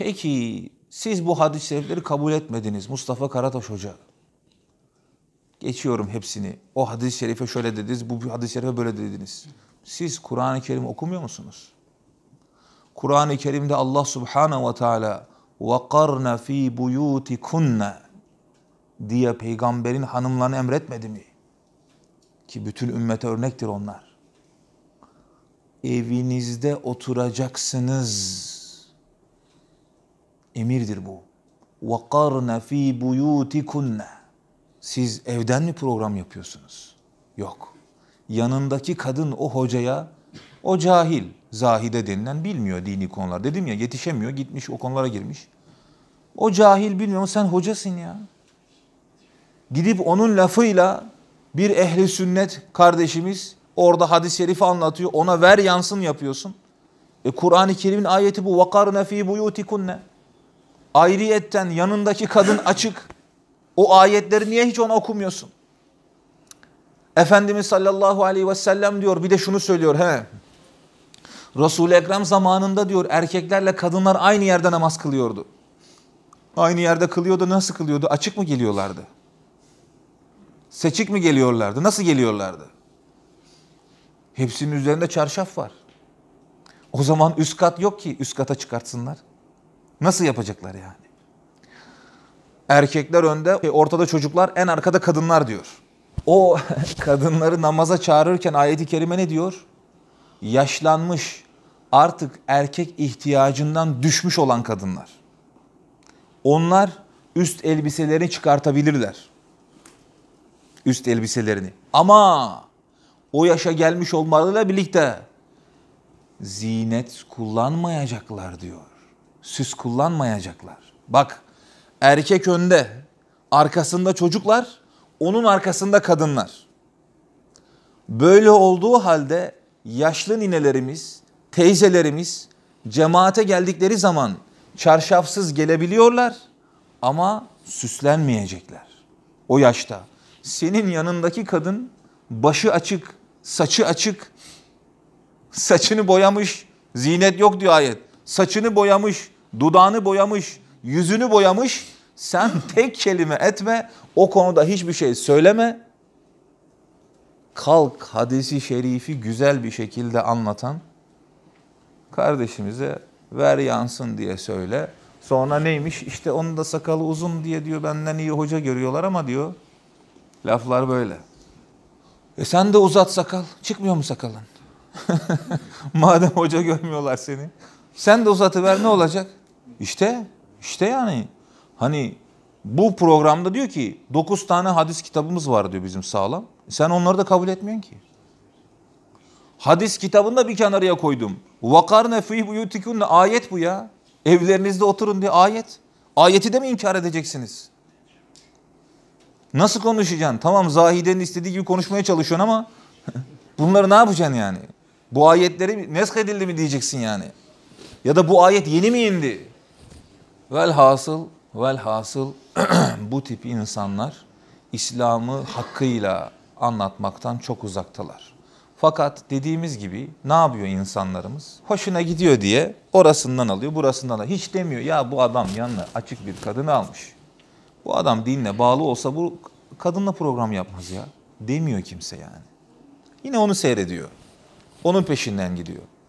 Peki siz bu hadis kabul etmediniz Mustafa Karataş Hoca. Geçiyorum hepsini. O hadis-i şerife şöyle dediniz, bu hadis-i şerife böyle dediniz. Siz Kur'an-ı Kerim okumuyor musunuz? Kur'an-ı Kerim'de Allah Subhanahu ve Teala وَقَرْنَ ف۪ي بُيُوتِكُنَّ diye peygamberin hanımlarını emretmedi mi? Ki bütün ümmete örnektir onlar. Evinizde oturacaksınız emirdir bu. وَقَرْنَ ف۪ي بُيُوتِكُنَّ Siz evden mi program yapıyorsunuz? Yok. Yanındaki kadın o hocaya, o cahil, zahide denilen bilmiyor dini konular. Dedim ya yetişemiyor, gitmiş o konulara girmiş. O cahil bilmiyor, sen hocasın ya. Gidip onun lafıyla bir ehli sünnet kardeşimiz orada hadis-i şerifi anlatıyor. Ona ver yansın yapıyorsun. E Kur'an-ı Kerim'in ayeti bu. وَقَرْنَ ف۪ي بُيُوتِكُنَّ Ayrıyetten yanındaki kadın açık. O ayetleri niye hiç ona okumuyorsun? Efendimiz sallallahu aleyhi ve sellem diyor bir de şunu söylüyor he. Resul-i Ekrem zamanında diyor erkeklerle kadınlar aynı yerde namaz kılıyordu. Aynı yerde kılıyordu nasıl kılıyordu? Açık mı geliyorlardı? Seçik mi geliyorlardı? Nasıl geliyorlardı? Hepsinin üzerinde çarşaf var. O zaman üst kat yok ki üst kata çıkartsınlar. Nasıl yapacaklar yani? Erkekler önde, ortada çocuklar, en arkada kadınlar diyor. O kadınları namaza çağırırken ayeti kerime ne diyor? Yaşlanmış, artık erkek ihtiyacından düşmüş olan kadınlar. Onlar üst elbiselerini çıkartabilirler. Üst elbiselerini. Ama o yaşa gelmiş olmalarıyla birlikte zinet kullanmayacaklar diyor süs kullanmayacaklar. Bak erkek önde, arkasında çocuklar, onun arkasında kadınlar. Böyle olduğu halde yaşlı ninelerimiz, teyzelerimiz cemaate geldikleri zaman çarşafsız gelebiliyorlar ama süslenmeyecekler. O yaşta senin yanındaki kadın başı açık, saçı açık, saçını boyamış, zinet yok diyor ayet. Saçını boyamış, dudağını boyamış, yüzünü boyamış. Sen tek kelime etme, o konuda hiçbir şey söyleme. Kalk hadisi şerifi güzel bir şekilde anlatan kardeşimize ver yansın diye söyle. Sonra neymiş? İşte onun da sakalı uzun diye diyor benden iyi hoca görüyorlar ama diyor. Laflar böyle. E sen de uzat sakal. Çıkmıyor mu sakalın? Madem hoca görmüyorlar seni. Sen de uzatıver ne olacak? İşte, işte yani hani bu programda diyor ki 9 tane hadis kitabımız var diyor bizim sağlam. Sen onları da kabul etmiyorsun ki. Hadis kitabını da bir kenarıya koydum. Vakarne fi buyutikunne ayet bu ya. Evlerinizde oturun diye ayet. Ayeti de mi inkar edeceksiniz? Nasıl konuşacaksın? Tamam zahidenin istediği gibi konuşmaya çalışıyorsun ama bunları ne yapacaksın yani? Bu ayetleri nesk edildi mi diyeceksin yani? Ya da bu ayet yeni mi indi? Velhasıl, velhasıl bu tip insanlar İslam'ı hakkıyla anlatmaktan çok uzaktalar. Fakat dediğimiz gibi ne yapıyor insanlarımız? Hoşuna gidiyor diye orasından alıyor, burasından alıyor. Hiç demiyor ya bu adam yanına açık bir kadını almış. Bu adam dinle bağlı olsa bu kadınla program yapmaz ya. Demiyor kimse yani. Yine onu seyrediyor. Onun peşinden gidiyor.